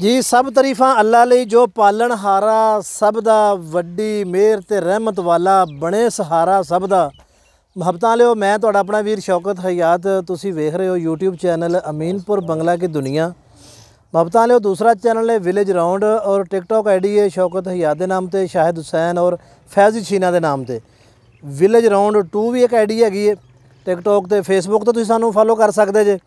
ਜੀ ਸਭ ਤਰੀਫਾਂ ਅੱਲਾ ਲਈ ਜੋ ਪਾਲਣ ਹਾਰਾ ਸਭ ਦਾ ਵੱਡੀ ਮਿਹਰ ਤੇ ਰਹਿਮਤ ਵਾਲਾ ਬਣੇ ਸਹਾਰਾ ਸਭ ਦਾ ਮੁਹੱਬਤਾਂ ਲਿਓ ਮੈਂ ਤੁਹਾਡਾ ਆਪਣਾ ਵੀਰ ਸ਼ੌਕਤ ਹਯਾਤ ਤੁਸੀਂ ਵੇਖ ਰਹੇ ਹੋ YouTube ਚੈਨਲ ਅਮੀਨਪੁਰ ਬੰਗਲਾ ਕੀ ਦੁਨੀਆ ਮੁਹੱਬਤਾਂ ਲਿਓ ਦੂਸਰਾ ਚੈਨਲ ਹੈ ਵਿਲੇਜ ਰਾਉਂਡ ਔਰ ਟਿਕਟੌਕ ਆਈਡੀ ਹੈ ਸ਼ੌਕਤ ਹਯਾਤ ਦੇ ਨਾਮ ਤੇ ਸ਼ਾਹਿਦ ਹੁਸੈਨ ਔਰ ਫੈਜ਼ੀ ਛੀਨਾ ਦੇ ਨਾਮ ਤੇ ਵਿਲੇਜ ਰਾਉਂਡ 2 ਵੀ ਇੱਕ ਆਈਡੀ ਹੈਗੀ ਹੈ ਟਿਕਟੌਕ ਤੇ ਫੇਸਬੁੱਕ ਤੇ ਤੁਸੀਂ ਸਾਨੂੰ ਫੋਲੋ ਕਰ ਸਕਦੇ ਜੇ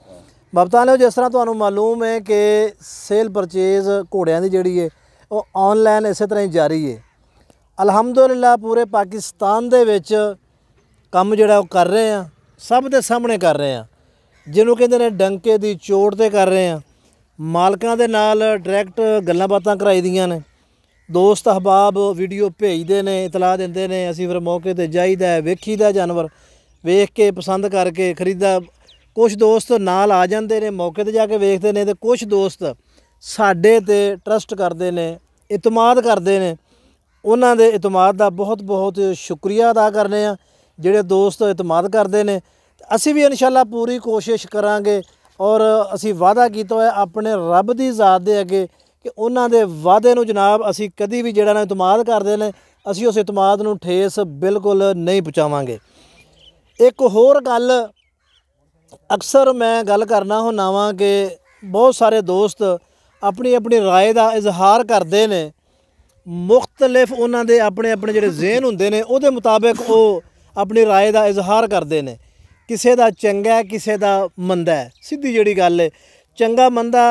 ਬਤਾ ਜਿਸ ਤਰ੍ਹਾਂ ਤੁਹਾਨੂੰ ਮਾਲੂਮ ਹੈ ਕਿ ਸੇਲ ਪਰਚੇਜ਼ ਘੋੜਿਆਂ ਦੀ ਜਿਹੜੀ ਹੈ ਉਹ ਆਨਲਾਈਨ ਇਸੇ ਤਰ੍ਹਾਂ ਹੀ ਜਾਰੀ ਹੈ ਅਲਹਮਦੁਲਿਲਾ ਪੂਰੇ ਪਾਕਿਸਤਾਨ ਦੇ ਵਿੱਚ ਕੰਮ ਜਿਹੜਾ ਉਹ ਕਰ ਰਹੇ ਆ ਸਭ ਦੇ ਸਾਹਮਣੇ ਕਰ ਰਹੇ ਆ ਜਿਹਨੂੰ ਕਹਿੰਦੇ ਨੇ ਡੰਕੇ ਦੀ ਚੋਟ ਤੇ ਕਰ ਰਹੇ ਆ ਮਾਲਕਾਂ ਦੇ ਨਾਲ ਡਾਇਰੈਕਟ ਗੱਲਾਂ ਬਾਤਾਂ ਕਰਾਈ ਦੀਆਂ ਨੇ ਦੋਸਤ ਅਹਬਾਬ ਵੀਡੀਓ ਭੇਜਦੇ ਨੇ ਇਤਲਾਹ ਦਿੰਦੇ ਨੇ ਅਸੀਂ ਫਿਰ ਮੌਕੇ ਤੇ ਜਾਈਦਾ ਵੇਖੀਦਾ ਜਾਨਵਰ ਵੇਖ ਕੇ ਪਸੰਦ ਕਰਕੇ ਖਰੀਦਾ ਕੁਝ ਦੋਸਤ ਨਾਲ ਆ ਜਾਂਦੇ ਨੇ ਮੌਕੇ ਤੇ ਜਾ ਕੇ ਵੇਖਦੇ ਨੇ ਤੇ ਕੁਝ ਦੋਸਤ ਸਾਡੇ ਤੇ ਟਰਸਟ ਕਰਦੇ ਨੇ ਇਤਮਾਦ ਕਰਦੇ ਨੇ ਉਹਨਾਂ ਦੇ ਇਤਮਾਦ ਦਾ ਬਹੁਤ ਬਹੁਤ ਸ਼ੁਕਰੀਆ ਅਦਾ ਕਰਨੇ ਆ ਜਿਹੜੇ ਦੋਸਤ ਇਤਮਾਦ ਕਰਦੇ ਨੇ ਅਸੀਂ ਵੀ ਇਨਸ਼ਾਅੱਲਾ ਪੂਰੀ ਕੋਸ਼ਿਸ਼ ਕਰਾਂਗੇ ਔਰ ਅਸੀਂ ਵਾਅਦਾ ਕੀਤਾ ਹੋਇਆ ਆਪਣੇ ਰੱਬ ਦੀ ਜ਼ਾਤ ਦੇ ਅੱਗੇ ਕਿ ਉਹਨਾਂ ਦੇ ਵਾਅਦੇ ਨੂੰ ਜਨਾਬ ਅਸੀਂ ਕਦੀ ਵੀ ਜਿਹੜਾ ਨਾ ਇਤਮਾਦ ਕਰਦੇ ਨੇ ਅਸੀਂ ਉਸ ਇਤਮਾਦ ਨੂੰ ਠੇਸ ਬਿਲਕੁਲ ਨਹੀਂ ਪਹੁੰਚਾਵਾਂਗੇ ਇੱਕ ਹੋਰ ਗੱਲ ਅਕਸਰ ਮੈਂ ਗੱਲ ਕਰਨਾ ਹੁੰਨਾ ਵਾਂ ਕਿ ਬਹੁਤ ਸਾਰੇ ਦੋਸਤ ਆਪਣੀ ਆਪਣੀ رائے ਦਾ ਇਜ਼ਹਾਰ ਕਰਦੇ ਨੇ ਮੁxtਲਫ ਉਹਨਾਂ ਦੇ ਆਪਣੇ ਆਪਣੇ ਜਿਹੜੇ ਜ਼ੇਨ ਹੁੰਦੇ ਨੇ ਉਹਦੇ ਮੁਤਾਬਕ ਉਹ ਆਪਣੀ رائے ਦਾ ਇਜ਼ਹਾਰ ਕਰਦੇ ਨੇ ਕਿਸੇ ਦਾ ਚੰਗਾ ਕਿਸੇ ਦਾ ਮੰਦਾ ਸਿੱਧੀ ਜਿਹੜੀ ਗੱਲ ਹੈ ਚੰਗਾ ਮੰਦਾ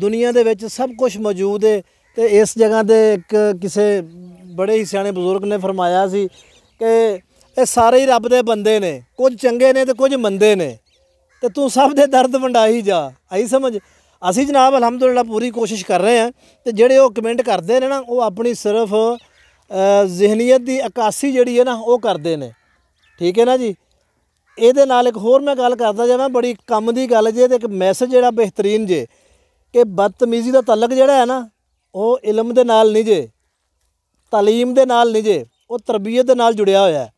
ਦੁਨੀਆ ਦੇ ਵਿੱਚ ਸਭ ਕੁਝ ਮੌਜੂਦ ਹੈ ਤੇ ਇਸ ਜਗ੍ਹਾ ਦੇ ਇੱਕ ਕਿਸੇ ਬੜੇ ਹੀ ਸਿਆਣੇ ਬਜ਼ੁਰਗ ਨੇ ਫਰਮਾਇਆ ਸੀ ਕਿ ਇਹ ਸਾਰੇ ਹੀ ਰੱਬ ਦੇ ਬੰਦੇ ਨੇ ਕੁਝ ਚੰਗੇ ਨੇ ਤੇ ਕੁਝ ਮੰਦੇ ਨੇ ਤੇ ਤੂੰ ਸਭ ਦੇ ਦਰਦ ਵੰਡਾਈ ਜਾ ਆਈ ਸਮਝ ਅਸੀਂ ਜਨਾਬ ਅਲਹਮਦੁਲਿਲਾ ਪੂਰੀ ਕੋਸ਼ਿਸ਼ ਕਰ ਰਹੇ ਆ ਤੇ ਜਿਹੜੇ ਉਹ ਕਮੈਂਟ ਕਰਦੇ ਨੇ ਨਾ ਉਹ ਆਪਣੀ ਸਿਰਫ ਜ਼ਿਹਨੀਅਤ ਦੀ ਅਕਾਸੀ ਜਿਹੜੀ ਹੈ ਨਾ ਉਹ ਕਰਦੇ ਨੇ ਠੀਕ ਹੈ ਨਾ ਜੀ ਇਹਦੇ ਨਾਲ ਇੱਕ ਹੋਰ ਮੈਂ ਗੱਲ ਕਰਦਾ ਜਾਵਾਂ ਬੜੀ ਕੰਮ ਦੀ ਗੱਲ ਜੇ ਤੇ ਇੱਕ ਮੈਸੇਜ ਜਿਹੜਾ ਬਿਹਤਰੀਨ ਜੇ ਕਿ ਬਦਤਮੀਜ਼ੀ ਦਾ ਤਲਕ ਜਿਹੜਾ ਹੈ ਨਾ ਉਹ ਇਲਮ ਦੇ ਨਾਲ ਨਹੀਂ ਜੇ ਤਾਲੀਮ ਦੇ ਨਾਲ ਨਹੀਂ ਜੇ ਉਹ ਤਰਬੀਅਤ ਦੇ ਨਾਲ ਜੁੜਿਆ ਹੋਇਆ ਹੈ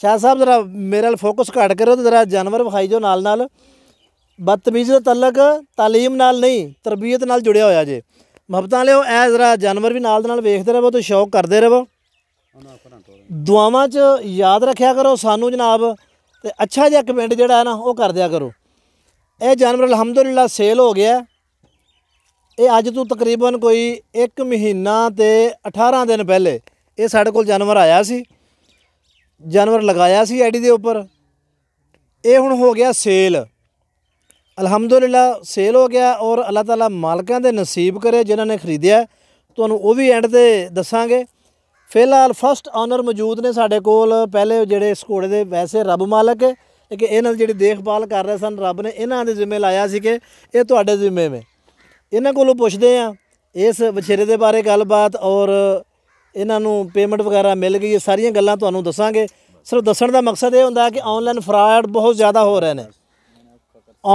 ਸ਼ਾਹ ਸਾਹਿਬ ਜਰਾ ਮੇਰੇ ਨਾਲ ਫੋਕਸ ਘਟ ਕਰੋ ਤੇ ਜਰਾ ਜਾਨਵਰ ਵਿਖਾਈ ਜੋ ਨਾਲ ਨਾਲ ਬਦਤਮੀਜ਼ੀ ਦਾ ਤਲਕ تعلیم ਨਾਲ ਨਹੀਂ ਤਰਬੀਅਤ ਨਾਲ ਜੁੜਿਆ ਹੋਇਆ ਜੇ ਮੁਹੱਬਤਾਂ ਲਿਓ ਐ ਜਰਾ ਜਾਨਵਰ ਵੀ ਨਾਲ ਦੇ ਨਾਲ ਵੇਖਦੇ ਰਹੋ ਤੇ ਸ਼ੌਕ ਕਰਦੇ ਰਹੋ ਦੁਆਵਾਂ 'ਚ ਯਾਦ ਰੱਖਿਆ ਕਰੋ ਸਾਨੂੰ ਜਨਾਬ ਤੇ ਅੱਛਾ ਜਿਹਾ ਕਮੈਂਟ ਜਿਹੜਾ ਹੈ ਨਾ ਉਹ ਕਰ ਦਿਆ ਕਰੋ ਇਹ ਜਾਨਵਰ ਅਲਹਮਦੁਲਿਲਾ ਸੇਲ ਹੋ ਗਿਆ ਇਹ ਅੱਜ ਤੋਂ ਤਕਰੀਬਨ ਕੋਈ 1 ਮਹੀਨਾ ਤੇ 18 ਦਿਨ ਪਹਿਲੇ ਇਹ ਸਾਡੇ ਕੋਲ ਜਾਨਵਰ ਆਇਆ ਸੀ ਜਾਨਵਰ ਲਗਾਇਆ ਸੀ ਆਈਡੀ ਦੇ ਉੱਪਰ ਇਹ ਹੁਣ ਹੋ ਗਿਆ ਸੇਲ ਅਲਹਮਦੁਲਿਲਾ ਸੇਲ ਹੋ ਗਿਆ ਔਰ ਅੱਲਾਹ ਤਾਲਾ ਮਾਲਕਾਂ ਦੇ ਨਸੀਬ ਕਰੇ ਜਿਨ੍ਹਾਂ ਨੇ ਖਰੀਦਿਆ ਤੁਹਾਨੂੰ ਉਹ ਵੀ ਐਂਡ ਤੇ ਦੱਸਾਂਗੇ ਫਿਲਹਾਲ ਫਸਟ ਆਨਰ ਮੌਜੂਦ ਨੇ ਸਾਡੇ ਕੋਲ ਪਹਿਲੇ ਜਿਹੜੇ ਇਸ ਘੋੜੇ ਦੇ ਵੈਸੇ ਰੱਬ ਮਾਲਕ ਹੈ ਕਿ ਇਹਨਾਂ ਦੀ ਜਿਹੜੀ ਦੇਖਭਾਲ ਕਰ ਰਹੇ ਸਨ ਰੱਬ ਨੇ ਇਹਨਾਂ ਦੇ ਜ਼ਿੰਮੇ ਲਾਇਆ ਸੀ ਕਿ ਇਹ ਤੁਹਾਡੇ ਜ਼ਿੰਮੇ ਵਿੱਚ ਇਹਨਾਂ ਕੋਲੋਂ ਪੁੱਛਦੇ ਆ ਇਸ ਵਿਛੇਰੇ ਦੇ ਬਾਰੇ ਗੱਲਬਾਤ ਔਰ ਇਹਨਾਂ ਨੂੰ ਪੇਮੈਂਟ ਵਗੈਰਾ ਮਿਲ ਗਈ ਇਹ ਸਾਰੀਆਂ ਗੱਲਾਂ ਤੁਹਾਨੂੰ ਦੱਸਾਂਗੇ ਸਿਰਫ ਦੱਸਣ ਦਾ ਮਕਸਦ ਇਹ ਹੁੰਦਾ ਕਿ ਆਨਲਾਈਨ ਫਰਾਡ ਬਹੁਤ ਜ਼ਿਆਦਾ ਹੋ ਰਹੇ ਨੇ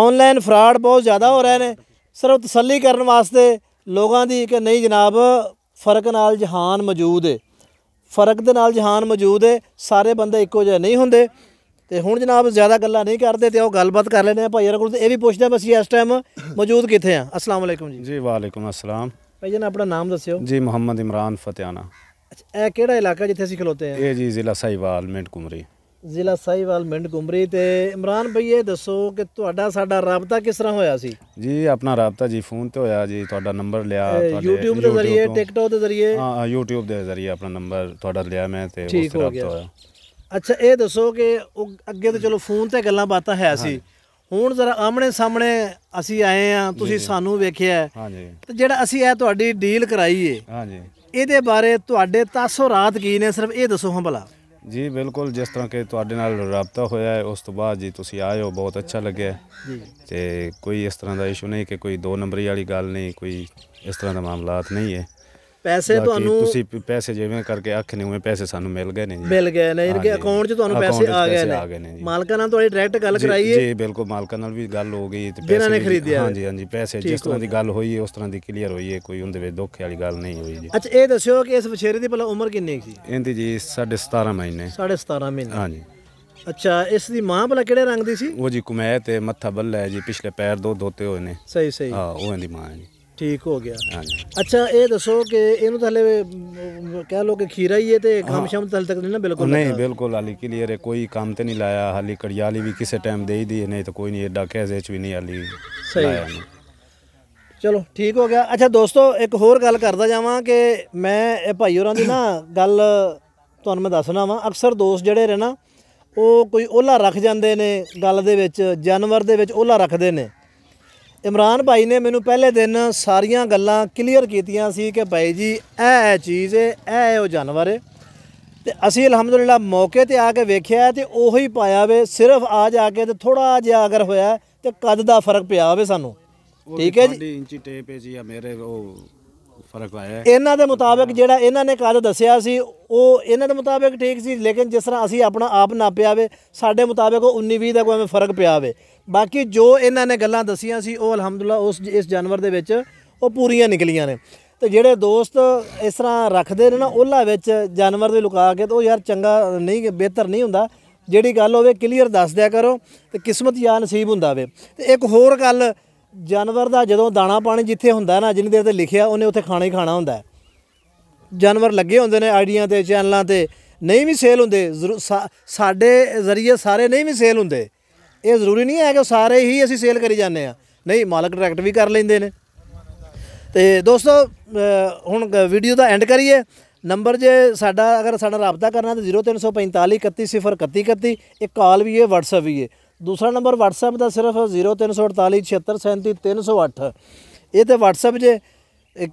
ਆਨਲਾਈਨ ਫਰਾਡ ਬਹੁਤ ਜ਼ਿਆਦਾ ਹੋ ਰਹੇ ਨੇ ਸਿਰਫ ਤਸੱਲੀ ਕਰਨ ਵਾਸਤੇ ਲੋਕਾਂ ਦੀ ਕਿ ਨਹੀਂ ਜਨਾਬ ਫਰਕ ਨਾਲ ਜਹਾਨ ਮੌਜੂਦ ਹੈ ਫਰਕ ਦੇ ਨਾਲ ਜਹਾਨ ਮੌਜੂਦ ਹੈ ਸਾਰੇ ਬੰਦੇ ਇੱਕੋ ਜਿਹੇ ਨਹੀਂ ਹੁੰਦੇ ਤੇ ਹੁਣ ਜਨਾਬ ਜ਼ਿਆਦਾ ਗੱਲਾਂ ਨਹੀਂ ਕਰਦੇ ਤੇ ਉਹ ਗੱਲਬਾਤ ਕਰ ਲੈਣੇ ਆ ਭਾਈ ਰਕੁਲ ਤੇ ਇਹ ਵੀ ਪੁੱਛਦੇ ਬਸ ਇਸ ਟਾਈਮ ਮੌਜੂਦ ਕਿੱਥੇ ਆ ਅਸਲਾਮ ਜੀ ਜੀ ਵਾਲੇਕਮ ਅਸਲਾਮ ਭਾਈ ਜੀ ਆਪਣਾ ਨਾਮ ਦੱਸਿਓ ਜੀ ਮੁਹੰਮਦ ਇਮਰਾਨ ਫਤਿਆਨਾ ਅੱਛਾ ਇਹ ਕਿਹੜਾ ਇਲਾਕਾ ਜਿੱਥੇ ਅਸੀਂ ਖਲੋਤੇ ਆ ਇਹ ਜੀ ਜ਼ਿਲ੍ਹਾ ਸਾਈਵਾਲ ਮਿੰਟ ਕੁਮਰੀ ਜ਼ਿਲ੍ਹਾ ਸਾਈਵਾਲ ਮਿੰਡ ਗੁਮਰੀ ਤੇ ਇਮਰਾਨ ਭਈ ਇਹ ਦੱਸੋ ਕਿ ਤੁਹਾਡਾ ਸਾਡਾ ਰابطਾ ਕਿਸ ਤਰ੍ਹਾਂ ਹੋਇਆ ਸੀ ਜੀ ਆਪਣਾ ਰابطਾ ਜੀ ਫੋਨ ਤੇ ਹੋਇਆ ਜੀ ਤੁਹਾਡਾ ਨੰਬਰ ਲਿਆ ਤੁਹਾਡੇ YouTube ਦੇ ਜ਼ਰੀਏ TikTok ਦੇ ਜ਼ਰੀਏ ਹਾਂ YouTube ਦੇ ਜ਼ਰੀਏ ਆਪਣਾ ਨੰਬਰ ਤੁਹਾਡਾ ਲਿਆ ਮੈਂ ਤੇ ਉਸ ਤਰ੍ਹਾਂ ਰابطਾ ਹੋਇਆ ਅੱਛਾ ਇਹ ਦੱਸੋ ਕਿ ਅੱਗੇ ਤਾਂ ਚਲੋ ਫੋਨ ਤੇ ਗੱਲਾਂ ਬਾਤਾਂ ਹੈ ਸੀ ਹੁਣ ਜ਼ਰਾ ਆਮਣੇ ਸਾਹਮਣੇ ਅਸੀਂ ਆਏ ਆ ਤੁਸੀਂ ਸਾਨੂੰ ਵੇਖਿਆ ਹਾਂਜੀ ਤੇ ਜਿਹੜਾ ਅਸੀਂ ਇਹ ਤੁਹਾਡੀ ਡੀਲ ਕਰਾਈ ਏ ਹਾਂਜੀ ਇਹਦੇ ਬਾਰੇ ਤੁਹਾਡੇ ਰਾਤ ਕੀ ਨੇ ਸਿਰਫ ਇਹ ਦੱਸੋ ਹਾਂ ਭਲਾ ਜੀ ਬਿਲਕੁਲ ਜਿਸ ਤਰ੍ਹਾਂ ਕਿ ਤੁਹਾਡੇ ਨਾਲ ਰابطਾ ਹੋਇਆ ਹੈ ਉਸ ਤੋਂ ਬਾਅਦ ਜੀ ਤੁਸੀਂ ਆਏ ਹੋ ਬਹੁਤ ਅੱਛਾ ਲੱਗਿਆ ਜੀ ਤੇ ਕੋਈ ਇਸ ਤਰ੍ਹਾਂ ਦਾ ਇਸ਼ੂ ਨਹੀਂ ਕਿ ਕੋਈ ਦੋ ਨੰਬਰੀ ਵਾਲੀ ਗੱਲ ਨਹੀਂ ਕੋਈ ਇਸ ਤਰ੍ਹਾਂ ਦਾ ਮਾਮਲਾਤ ਨਹੀਂ ਹੈ ਪੈਸੇ ਤੁਹਾਨੂੰ ਤੁਸੀਂ ਪੈਸੇ ਜਿਵੇਂ ਕਰਕੇ ਆਖ ਨੇ ਉਹ ਪੈਸੇ ਸਾਨੂੰ ਮਿਲ ਗਏ ਨੇ ਜੀ ਮਿਲ ਗਏ ਨੇ ਇਨਕੇ ਅਕਾਊਂਟ 'ਚ ਤੁਹਾਨੂੰ ਪੈਸੇ ਆ ਗਏ ਨੇ ਮਾਲਕਾਂ ਨਾਲ ਤੁਹਾਡੀ ਡਾਇਰੈਕਟ ਗੱਲ ਕਰਾਈਏ ਜੀ ਬਿਲਕੁਲ ਮਾਲਕਾਂ ਨਾਲ ਵੀ ਗੱਲ ਹੋ ਗਈ ਤੇ ਪੈਸੇ ਹਾਂਜੀ ਹਾਂਜੀ ਪੈਸੇ ਜਿਸ ਤਰ੍ਹਾਂ ਦੀ ਗੱਲ ਹੋਈ ਹੈ ਉਸ ਤਰ੍ਹਾਂ ਦੀ ਕਲੀਅਰ ਹੋਈ ਹੈ ਕੋਈ ਉਹਦੇ ਵਿੱਚ ਦੁੱਖ ਵਾਲੀ ਗੱਲ ਨਹੀਂ ਹੋਈ ਜੀ ਅੱਛਾ ਇਹ ਦੱਸਿਓ ਕਿ ਇਸ ਵਿਛੇਰੇ ਦੀ ਭਲਾ ਉਮਰ ਕਿੰਨੀ ਸੀ ਇਹਦੀ ਜੀ 17.5 ਮਹੀਨੇ 17.5 ਮਹੀਨੇ ਹਾਂਜੀ ਅੱਛਾ ਇਸ ਦੀ ਮਾਂ ਭਲਾ ਕਿਹੜੇ ਰੰਗ ਦੀ ਸੀ ਉਹ ਜੀ ਕੁਮੈਤ ਤੇ ਮੱਥਾ ਬੱਲਾ ਹੈ ਜੀ ਪਿਛਲੇ ਪੈਰ ਦੋ ਦੋਤੇ ਹੋਏ ਨੇ ਸਹੀ ਸਹੀ ਹਾਂ ਉਹ ਇਹਦੀ ਮਾਂ ਹੈ ਜੀ ਠੀਕ ਹੋ ਗਿਆ ਹਾਂਜੀ ਅੱਛਾ ਇਹ ਦੱਸੋ ਕਿ ਇਹਨੂੰ ਤਾਂ ਹਲੇ ਕਹਿ ਲੋ ਕਿ ਖੀਰਾ ਹੀ ਹੈ ਤੇ ਕੰਮ ਸ਼ਮ ਤਲ ਤੱਕ ਨਹੀਂ ਨਾ ਬਿਲਕੁਲ ਨਹੀਂ ਬਿਲਕੁਲ ਹਾਲੀ ਕਲੀਅਰ ਹੈ ਕੋਈ ਕੰਮ ਤੇ ਨਹੀਂ ਲਾਇਆ ਹਾਲੀ ਕੜਿਆਲੀ ਵੀ ਕਿਸੇ ਟਾਈਮ ਦੇ ਹੀ ਦੀ ਨਹੀਂ ਤਾਂ ਕੋਈ ਨਹੀਂ ਐਡਾ ਕੈਸੇ ਚ ਵੀ ਨਹੀਂ ਹਾਲੀ ਸਹੀ ਚਲੋ ਠੀਕ ਹੋ ਗਿਆ ਅੱਛਾ ਦੋਸਤੋ ਇੱਕ ਹੋਰ ਗੱਲ ਕਰਦਾ ਜਾਵਾਂ ਕਿ ਮੈਂ ਇਹ ਭਾਈ ਹੋਰਾਂ ਦੀ ਨਾ ਗੱਲ ਤੁਹਾਨੂੰ ਮੈਂ ਦੱਸਣਾ ਵਾਂ ਅਕਸਰ ਦੋਸਤ ਜਿਹੜੇ ਰਹਿਣਾ ਉਹ ਕੋਈ ਓਲਾ ਰੱਖ ਜਾਂਦੇ ਨੇ ਗੱਲ ਦੇ ਵਿੱਚ ਜਾਨਵਰ ਦੇ ਵਿੱਚ ਓਲਾ ਰੱਖਦੇ ਨੇ ਇਮਰਾਨ ਭਾਈ ਨੇ ਮੈਨੂੰ ਪਹਿਲੇ ਦਿਨ ਸਾਰੀਆਂ ਗੱਲਾਂ ਕਲੀਅਰ ਕੀਤੀਆਂ ਸੀ ਕਿ ਭਾਈ ਜੀ ਇਹ ਇਹ ਚੀਜ਼ ਹੈ ਇਹ ਉਹ ਜਾਨਵਰ ਹੈ ਤੇ ਅਸੀਂ ਅਲਹਮਦੁਲਿਲਾ ਮੌਕੇ ਤੇ ਆ ਕੇ ਵੇਖਿਆ ਤੇ ਉਹੀ ਪਾਇਆ ਵੇ ਸਿਰਫ ਆ ਜਾ ਕੇ ਤੇ ਥੋੜਾ ਜਿਹਾ ਅਗਰ ਹੋਇਆ ਤੇ ਕੱਦ ਦਾ ਫਰਕ ਪਿਆ ਹੋਵੇ ਸਾਨੂੰ ਠੀਕ ਹੈ ਜੀ ਇੰਚੀ ਟੇਪ ਹੈ ਜੀ ਆ ਮੇਰੇ ਉਹ ਫਰਕ ਆਇਆ ਇਹਨਾਂ ਦੇ ਮੁਤਾਬਕ ਜਿਹੜਾ ਇਹਨਾਂ ਨੇ ਕੱਦ ਦੱਸਿਆ ਸੀ ਉਹ ਇਹਨਾਂ ਦੇ ਮੁਤਾਬਕ ਠੀਕ ਸੀ ਲੇਕਿਨ ਜਿਸ ਤਰ੍ਹਾਂ ਅਸੀਂ ਆਪਣਾ ਆਪ ਨਾਪਿਆ ਵੇ ਸਾਡੇ ਮੁਤਾਬਕ ਉਹ 19 20 ਦਾ ਕੋਈ ਫਰਕ ਪਿਆ ਵੇ ਬਾਕੀ ਜੋ ਇਹਨਾਂ ਨੇ ਗੱਲਾਂ ਦਸੀਆਂ ਸੀ ਉਹ ਅਲਹਮਦੁਲਿਲਾ ਉਸ ਇਸ ਜਾਨਵਰ ਦੇ ਵਿੱਚ ਉਹ ਪੂਰੀਆਂ ਨਿਕਲੀਆਂ ਨੇ ਤੇ ਜਿਹੜੇ ਦੋਸਤ ਇਸ ਤਰ੍ਹਾਂ ਰੱਖਦੇ ਨੇ ਨਾ ਉਹਲਾ ਵਿੱਚ ਜਾਨਵਰ ਦੇ ਲੁਕਾ ਕੇ ਤਾਂ ਉਹ ਯਾਰ ਚੰਗਾ ਨਹੀਂ ਬਿਹਤਰ ਨਹੀਂ ਹੁੰਦਾ ਜਿਹੜੀ ਗੱਲ ਹੋਵੇ ਕਲੀਅਰ ਦੱਸ ਦਿਆ ਕਰੋ ਤੇ ਕਿਸਮਤ ਜਾਂ ਨਸੀਬ ਹੁੰਦਾ ਵੇ ਤੇ ਇੱਕ ਹੋਰ ਗੱਲ ਜਾਨਵਰ ਦਾ ਜਦੋਂ ਦਾਣਾ ਪਾਣੀ ਜਿੱਥੇ ਹੁੰਦਾ ਨਾ ਜਿੰਨੀ ਦੇਰ ਤੇ ਲਿਖਿਆ ਉਹਨੇ ਉੱਥੇ ਖਾਣਾ ਹੀ ਖਾਣਾ ਹੁੰਦਾ ਜਾਨਵਰ ਲੱਗੇ ਹੁੰਦੇ ਨੇ ਆਈਡੀਆਂ ਤੇ ਚੈਨਲਾਂ ਤੇ ਨਹੀਂ ਵੀ ਸੇਲ ਹੁੰਦੇ ਸਾਡੇ ਜ਼ਰੀਏ ਸਾਰੇ ਨਹੀਂ ਵੀ ਸੇਲ ਹੁੰਦੇ ਇਹ ਜ਼ਰੂਰੀ ਨਹੀਂ ਹੈ ਕਿ ਸਾਰੇ ਹੀ ਅਸੀਂ ਸੇਲ ਕਰੀ ਜਾਂਦੇ ਆ ਨਹੀਂ ਮਾਲਕ ਡਾਇਰੈਕਟ ਵੀ ਕਰ ਲੈਂਦੇ ਨੇ ਤੇ ਦੋਸਤੋ ਹੁਣ ਵੀਡੀਓ ਦਾ ਐਂਡ ਕਰੀਏ ਨੰਬਰ ਜੇ ਸਾਡਾ ਅਗਰ ਸਾਡਾ رابطہ ਕਰਨਾ ਤਾਂ 0345 3131 ਇਹ ਕਾਲ ਵੀ ਹੈ WhatsApp ਵੀ ਹੈ ਦੂਸਰਾ ਨੰਬਰ WhatsApp ਦਾ ਸਿਰਫ 0348 ਇਹ ਤੇ WhatsApp ਜੇ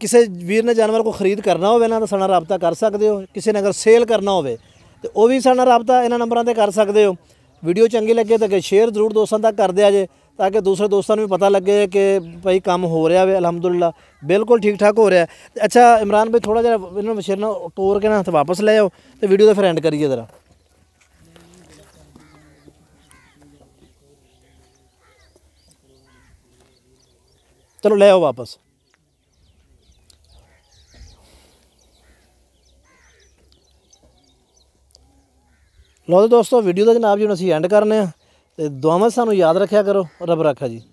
ਕਿਸੇ ਵੀਰ ਨੇ ਜਾਨਵਰ ਕੋ ਖਰੀਦ ਕਰਨਾ ਹੋਵੇ ਨਾ ਤਾਂ ਸਾਡਾ رابطہ ਕਰ ਸਕਦੇ ਹੋ ਕਿਸੇ ਨੇ ਅਗਰ ਸੇਲ ਕਰਨਾ ਹੋਵੇ ਤੇ ਉਹ ਵੀ ਸਾਡਾ رابطہ ਇਹਨਾਂ ਨੰਬਰਾਂ ਤੇ ਕਰ ਸਕਦੇ ਹੋ ਵੀਡੀਓ ਚੰਗੀ ਲੱਗੇ ਤਾਂ ਕਿ ਸ਼ੇਅਰ ਜ਼ਰੂਰ ਦੋਸਤਾਂ ਤੱਕ ਕਰ ਦਿਆ ਜੇ ਤਾਂ ਕਿ ਦੂਸਰੇ ਦੋਸਤਾਂ ਨੂੰ ਵੀ ਪਤਾ ਲੱਗੇ ਕਿ ਭਾਈ ਕੰਮ ਹੋ ਰਿਹਾ ਵੇ ਅਲਹਮਦੁਲਿਲਾ ਬਿਲਕੁਲ ਠੀਕ ਠਾਕ ਹੋ ਰਿਹਾ ਅੱਛਾ ਇਮਰਾਨ ਭਾਈ ਥੋੜਾ ਜਿਹਾ ਇਹਨਾਂ ਨੂੰ ਸ਼ੇਰ ਤੋੜ ਕੇ ਨਾ ਹੱਥ ਵਾਪਸ ਲੈ ਆਓ ਤੇ ਵੀਡੀਓ ਦਾ ਫਿਰ ਐਂਡ ਕਰੀਏ ਜ਼ਰਾ ਚਲੋ ਲੈ ਆਓ ਵਾਪਸ ਲਓ ਦੋਸਤੋ ਵੀਡੀਓ ਦਾ ਜਨਾਬ ਜੀ ਹੁਣ ਅਸੀਂ ਐਂਡ ਕਰਨੇ ਆ ਤੇ ਦੁਆਵਾਂ ਸਾਨੂੰ ਯਾਦ ਰੱਖਿਆ ਕਰੋ ਰੱਬ ਰੱਖਾ ਜੀ